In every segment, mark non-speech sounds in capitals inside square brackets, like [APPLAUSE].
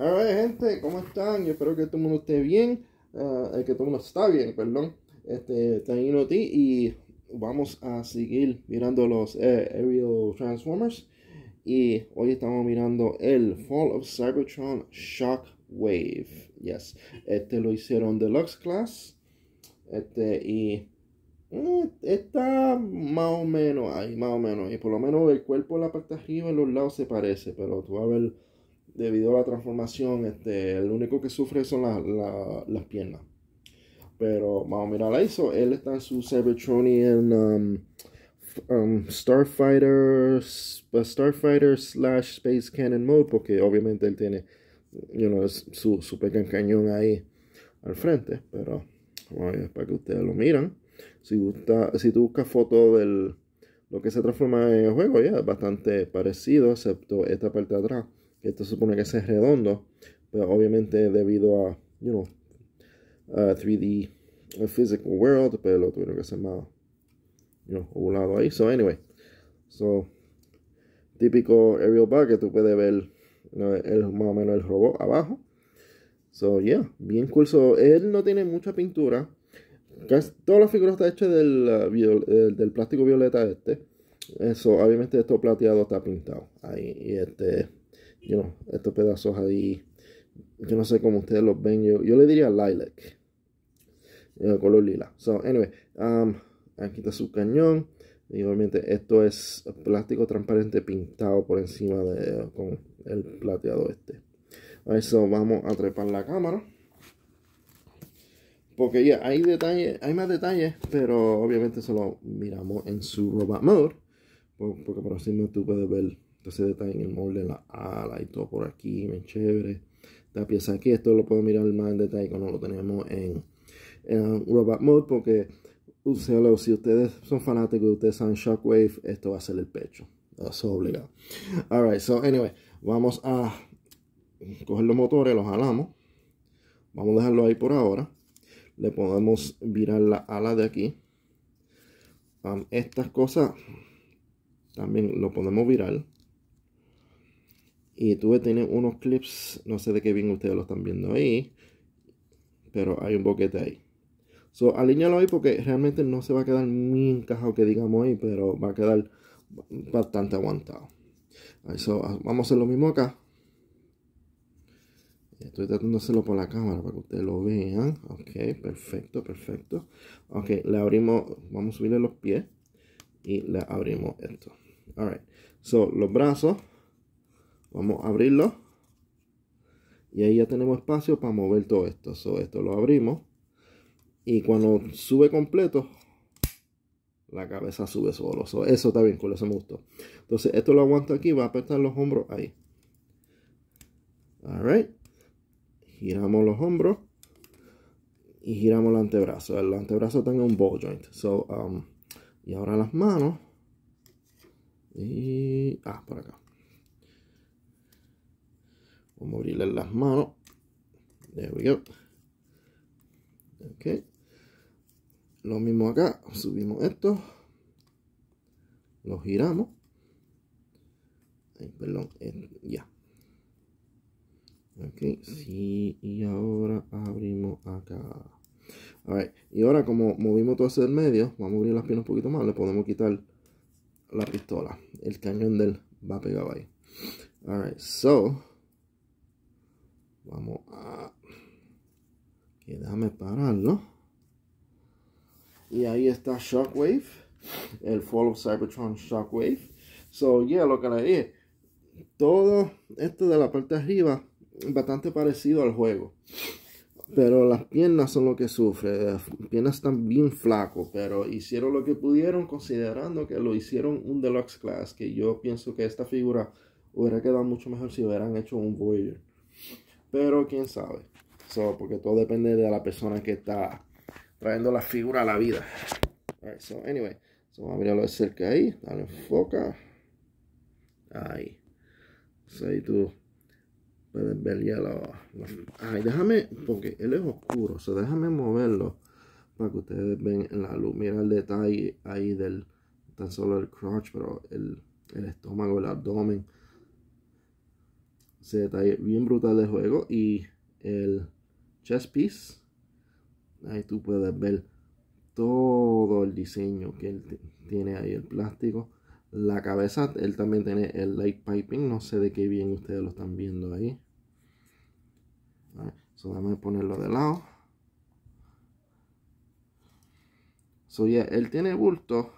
A ver, gente, ¿cómo están? Yo espero que todo el mundo esté bien. Ah, eh, que todo el mundo está bien, perdón. Este, está ti y vamos a seguir mirando los eh, Aerial Transformers. Y hoy estamos mirando el Fall of Cybertron Shockwave. Yes. Este lo hicieron Deluxe Class. Este, y eh, está más o menos ahí, más o menos. Y por lo menos el cuerpo, la parte arriba arriba, los lados se parece, pero tú vas a ver debido a la transformación, este, el único que sufre son las piernas. Pero vamos a mirar a eso. Él está en su Cybertronian um, um, Starfighter, pues, Starfighter slash Space Cannon Mode, porque obviamente él tiene su, su pequeño cañón ahí al frente. Pero bueno, para que ustedes lo miran. Si, gusta, si tú buscas fotos De lo que se transforma en el juego, ya es bastante parecido, excepto esta parte de atrás esto supone que es redondo, pero obviamente debido a, you know, 3D physical world, pero lo tuvieron que hacer más, you know, ovulado ahí. So, anyway, so, típico aerial bug que tú puedes ver el, más o menos el robot abajo. So, yeah, bien curso. Él no tiene mucha pintura. Casi toda la figura está hecha del, uh, del, del plástico violeta este. Eso, obviamente, esto plateado está pintado ahí. Y este estos pedazos ahí. Yo no sé cómo ustedes los ven. Yo, le diría lilac. El eh, color lila. So, anyway. Um, aquí está su cañón. Igualmente, esto es plástico transparente pintado por encima de con el plateado este. a Eso vamos a trepar la cámara. Porque ya hay detalles, hay más detalles, pero obviamente solo miramos en su robot mode. Porque por así no tú puedes ver entonces detalle en el molde, en la ala y todo por aquí, bien chévere. Esta pieza aquí, esto lo puedo mirar más en detalle cuando lo tenemos en, Robot Mode porque uh, si ustedes son fanáticos, y ustedes saben Shockwave, esto va a ser el pecho. Eso obligado. Alright, so anyway, vamos a coger los motores, los jalamos. Vamos a dejarlo ahí por ahora. Le podemos virar la ala de aquí. estas cosas también lo podemos virar. Y tuve tener unos clips, no sé de qué bien ustedes lo están viendo ahí, pero hay un boquete ahí. So, alíñalo ahí porque realmente no se va a quedar muy encajado que digamos ahí, pero va a quedar bastante aguantado. So, ah, vamos a hacer lo mismo acá. Estoy tratando de hacerlo por la cámara para que ustedes lo vean. Ok, perfecto, perfecto. Ok, le abrimos, vamos a subirle los pies y le abrimos esto. Alright, so los brazos Vamos a abrirlo. Y ahí ya tenemos espacio para mover todo esto. So, esto lo abrimos. Y cuando sube completo, la cabeza sube solo. eso está bien Con eso me gustó. Entonces, esto lo aguanto aquí, va a apretar los hombros ahí. Alright. Giramos los hombros. Y giramos el antebrazo. El antebrazo tiene un ball joint. So, um, y ahora las manos. Y. Ah, por acá. Vamos a abrirle las manos. There we go. Ok. Lo mismo acá. Subimos esto. Lo giramos. perdón. Eh, ya. Ok. Sí. Y ahora abrimos acá. Alright. Y ahora como movimos todo hacia el medio, vamos a abrir las piernas un poquito más. Le podemos quitar la pistola. El cañón del va pegado ahí. Alright. So vamos a quedarme déjame pararlo y ahí está Shockwave el Fall of Cybertron Shockwave so yeah lo que le dije todo esto de la parte de arriba bastante parecido al juego pero las piernas son lo que sufre. piernas están bien flacos, pero hicieron lo que pudieron considerando que lo hicieron un deluxe class, que yo pienso que esta figura hubiera quedado mucho mejor si hubieran hecho un Voyager. Pero quién sabe. So, porque todo depende de la persona que está trayendo la figura a la vida. Alright, so anyway. vamos a mirarlo de cerca ahí. Dale enfoca. Ahí. ahí tú puedes ver ya lo déjame, porque él es oscuro. So, déjame moverlo para que ustedes ven en la luz. Mira el detalle ahí del... Tan solo el crotch, pero el estómago, el abdomen se detalle bien brutal el juego y el chess piece ahí tú puedes ver todo el diseño que él tiene ahí el plástico la cabeza él también tiene el light piping no sé de qué bien ustedes lo están viendo ahí solamente ponerlo de lado so yeah, él tiene bulto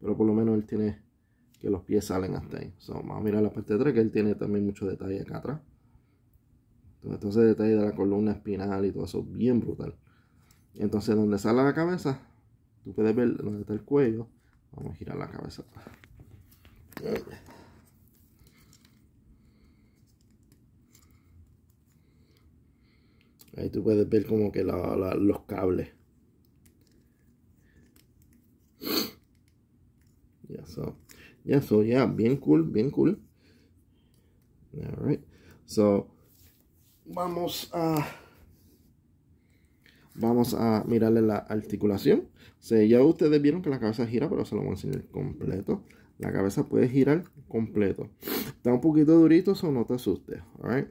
pero por lo menos él tiene que los pies salen hasta ahí. vamos a mirar la parte 3 que él tiene también mucho detalle acá atrás. Entonces, detalle de la columna espinal y todo eso, bien brutal. Entonces, donde sale la cabeza, tú puedes ver donde está el cuello. Vamos a girar la cabeza. Ahí tú puedes ver como que los cables. Ya, eso yeah so yeah bien cool bien cool all right so vamos a vamos a mirarle la articulación Si ya ustedes vieron que la cabeza gira pero se lo voy a enseñar completo la cabeza puede girar completo está un poquito durito eso no te asustes all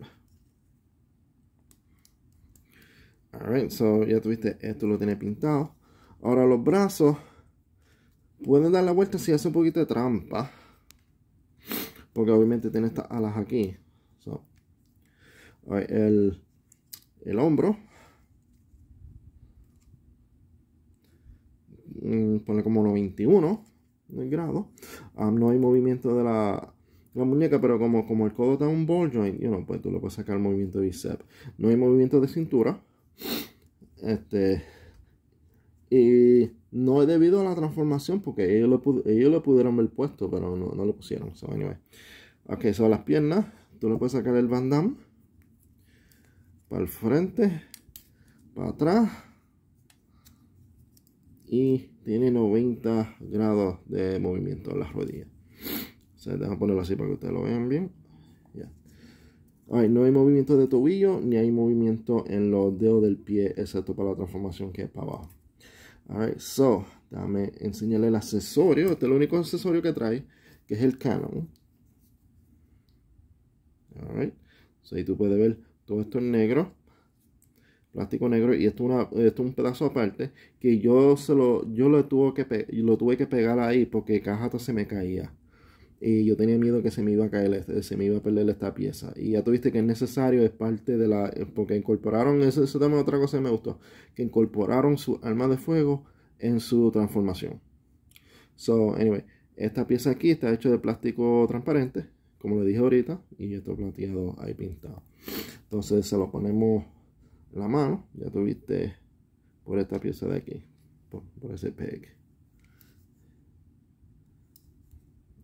right so ya tuviste, esto lo tiene pintado. Ahora los brazos, pueden dar la vuelta si hace un poquito de trampa. Porque obviamente tiene estas alas aquí. el, hombro. Mm, pone como 91 grados. grado. Ah, no hay movimiento de la, muñeca, pero como, como el codo está un ball joint, you pues tú le puedes sacar el movimiento de bicep. No hay movimiento de cintura. Este. Y no es debido a la transformación, porque ellos lo, pudieron haber puesto, pero no, lo pusieron. Ok, son las piernas. Tú le puedes sacar el bandam. Para el frente. Para atrás. Y tiene 90 grados de movimiento en las rodillas. O sea, déjame ponerlo así para que ustedes lo vean bien. no hay movimiento de tobillo ni hay movimiento en los dedos del pie, excepto para la transformación que es para abajo. Alright, so, dame enseñarle el accesorio. Este es el único accesorio que trae, que es el Canon. Alright, so ahí tú puedes ver todo esto en negro plástico negro y esto, es un pedazo aparte que yo se lo yo lo tuve que lo tuve que pegar ahí porque caja se me caía y yo tenía miedo que se me iba a caer, este, se me iba a perder esta pieza. Y ya tuviste que es necesario, es parte de la. Eh, porque incorporaron, eso, eso también otra cosa que me gustó, que incorporaron su arma de fuego en su transformación. So, anyway, esta pieza aquí está hecha de plástico transparente, como le dije ahorita, y esto plateado ahí pintado. Entonces se lo ponemos la mano, ya tuviste por esta pieza de aquí, por ese peg.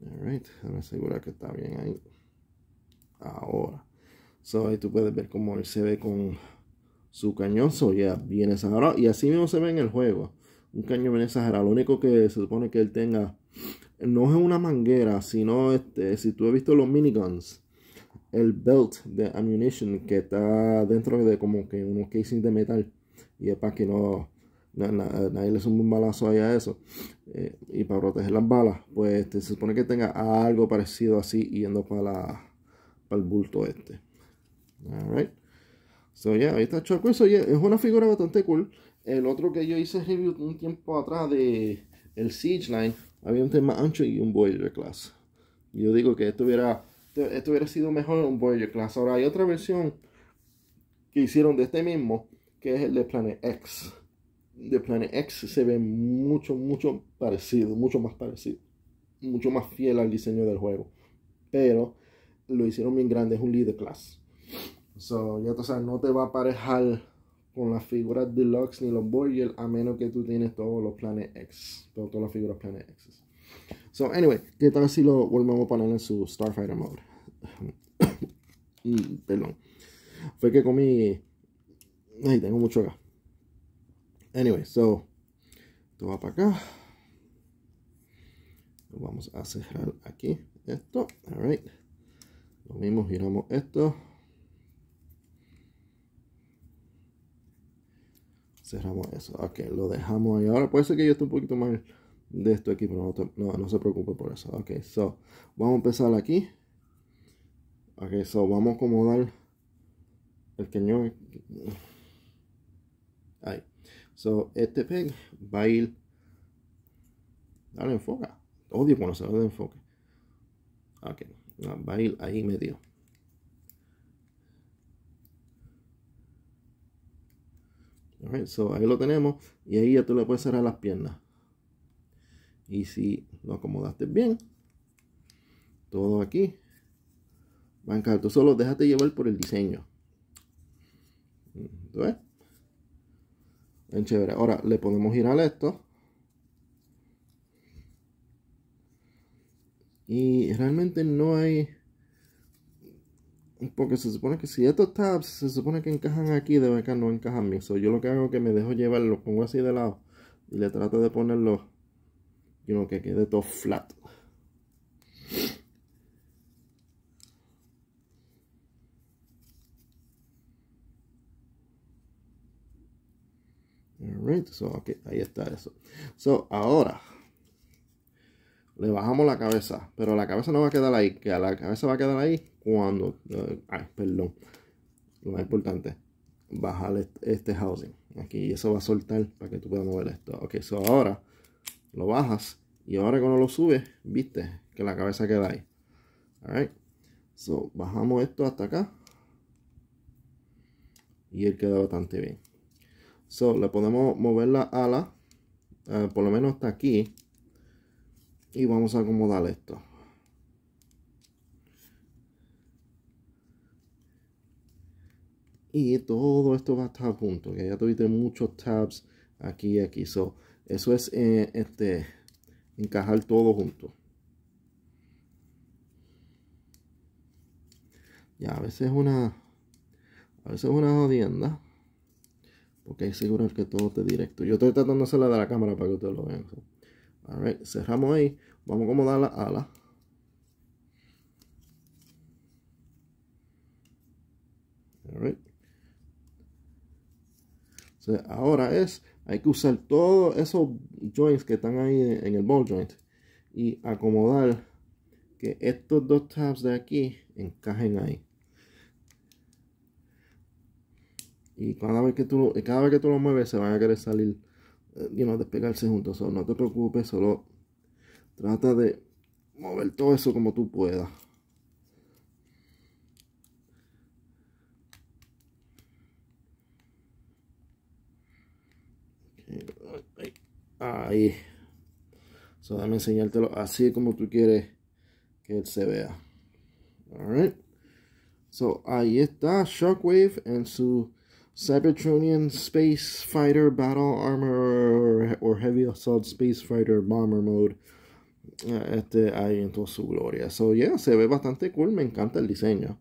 Alright, ahora que está bien ahí. Ahora. So, ahí tú puedes ver cómo él se ve con su cañón. So, ya viene esa Y así mismo se ve en el juego. Un cañón bien exagerado. Lo único que se supone que él tenga no es una manguera, sino este, si tú has visto los miniguns, el belt de ammunition que está dentro de como que unos casings de metal y es para que no nadie le suma un balazo ahí a eso. Eh, y para proteger las balas, pues este, se supone que tenga algo parecido así yendo para, para el bulto este. Alright. So, yeah, ahí está Choco. Eso es una figura bastante cool. El otro que yo hice review un tiempo atrás de el Siege Line, había un tema ancho y un Voyager Class. Yo digo que esto hubiera, esto hubiera sido mejor un Voyager Class. Ahora hay otra versión que hicieron de este mismo, que es el de Planet X de Planet X se ve mucho, mucho parecido, mucho más parecido, mucho más fiel al diseño del juego. Pero lo hicieron bien grande, es un leader class. So, ya tú sabes, no te va a aparejar con las figuras deluxe ni los Voyager, a menos que tú tienes todos los Planet X, todas, las figuras Planet X. So, anyway, ¿qué tal si lo volvemos a poner en su Starfighter mode? [COUGHS] Mm, perdón. Fue que comí. Ay, tengo mucho acá. Anyway, so, esto va para acá. Lo vamos a cerrar aquí, esto, alright. Lo mismo, giramos esto. Cerramos eso, ok, lo dejamos ahí. Ahora puede ser que yo esté un poquito mal de esto aquí, pero no, se preocupe por eso. Ok, so, vamos a empezar aquí. Ok, so, vamos a acomodar el cañón. Ahí. So, este peg va a ir. enfoca. Odio cuando se va de enfoque. Ok. va a ir ahí medio. Alright, so ahí lo tenemos. Y ahí ya tú le puedes cerrar las piernas. Y si lo acomodaste bien, todo aquí va a Tú solo déjate llevar por el diseño. ¿Tú ves? chévere. Ahora le podemos girar esto. Y realmente no hay... Porque se supone que si estos tabs se supone que encajan aquí, de acá no encajan bien. yo lo que hago es que me dejo llevar, lo pongo así de lado y le trato de ponerlo, yo no que quede todo flat. ahí está eso. So, ahora le bajamos la cabeza, pero la cabeza no va a quedar ahí, que la cabeza va a quedar ahí cuando, eh, ay, perdón, lo más importante, bajar este housing, aquí, y eso va a soltar para que tú puedas mover esto, ok, so ahora lo bajas, y ahora cuando lo subes, viste que la cabeza queda ahí, alright, so bajamos esto hasta acá, y él queda bastante bien le podemos mover la ala, eh, por lo menos hasta aquí. Y vamos a acomodar esto. Y todo esto va a estar junto que Ya tuviste muchos tabs aquí y aquí. eso es eh, este, encajar todo junto. Ya, a veces una... A veces una jodienda. Porque hay seguro que todo esté directo. Yo estoy tratando de hacerla de la cámara para que ustedes lo vean. Alright, cerramos ahí. Vamos a acomodar la ala. Alright. ahora es, hay que usar todos esos joints que están ahí en el ball joint y acomodar que estos dos tabs de aquí encajen ahí. Y cada vez que tú, cada vez que tú lo mueves, se van a querer salir, eh, y no despegarse juntos. no te preocupes, solo trata de mover todo eso como tú puedas. Ahí. So, enseñártelo así como tú quieres que él se vea. right So, ahí está Shockwave en su Cybertronian space fighter battle armor or heavy assault space fighter bomber mode. Eh, este ahí en toda su gloria. So, yeah, se ve bastante cool. Me encanta el diseño.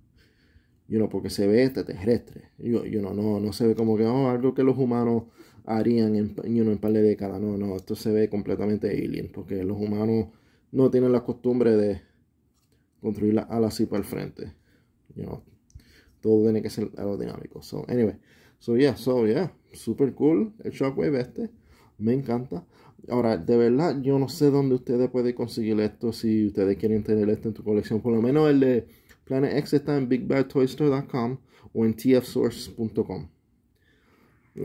porque se ve este terrestre. yo no, no se ve como que oh, algo que los humanos harían en, un en par de décadas. No, no, esto se ve completamente alien. Porque los humanos no tienen la costumbre de construir las alas así para el frente. todo tiene que ser aerodinámico. So, anyway. So yeah, so yeah, super cool el Shockwave este, me encanta. Ahora, de verdad, yo no sé dónde ustedes pueden conseguir esto si ustedes quieren tener este en tu colección. Por lo menos el de Planet X está en bigbadtoystore.com o en tfsource.com.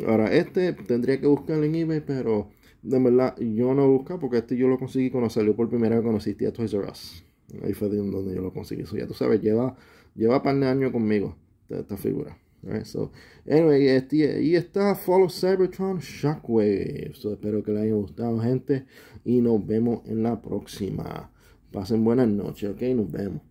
Ahora, este tendría que buscarlo en eBay, pero de verdad yo no busco porque este yo lo conseguí cuando salió por primera vez cuando existía Toys R Us. Ahí fue donde yo lo conseguí. Eso ya tú sabes, lleva, lleva par de años conmigo esta figura. Right, so, anyway, este, ahí está Follow Cybertron Shockwave. espero que les haya gustado, gente. Y nos vemos en la próxima. Pasen buenas noches, ok? Nos vemos.